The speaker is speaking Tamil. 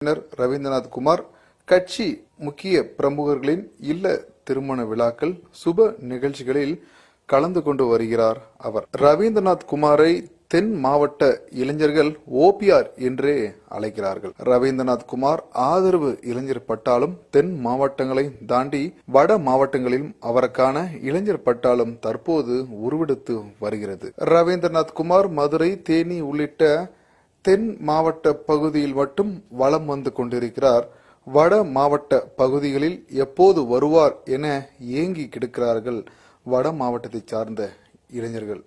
பின்னர் ரவீந்திரநாத் குமார் கட்சி முக்கிய பிரமுகர்களின் இல்ல திருமண விழாக்கள் சுப நிகழ்ச்சிகளில் கலந்து கொண்டு வருகிறார் அவர் ரவீந்திரநாத் குமாரை தென் மாவட்ட இளைஞர்கள் ஓபிஆர் என்றே அழைக்கிறார்கள் ரவீந்திரநாத் குமார் ஆதரவு இளைஞர் பட்டாலும் தென் மாவட்டங்களை தாண்டி வட மாவட்டங்களிலும் அவருக்கான இளைஞர் பட்டாலும் தற்போது உருவெடுத்து வருகிறது ரவீந்திரநாத் குமார் மதுரை தேனி உள்ளிட்ட தென் மாவட்ட பகுதியில் மட்டும் வளம் வந்து கொண்டிருக்கிறார் வட மாவட்ட பகுதிகளில் எப்போது வருவார் என ஏங்கி கிடக்கிறார்கள் வட மாவட்டத்தை சார்ந்த இளைஞர்கள்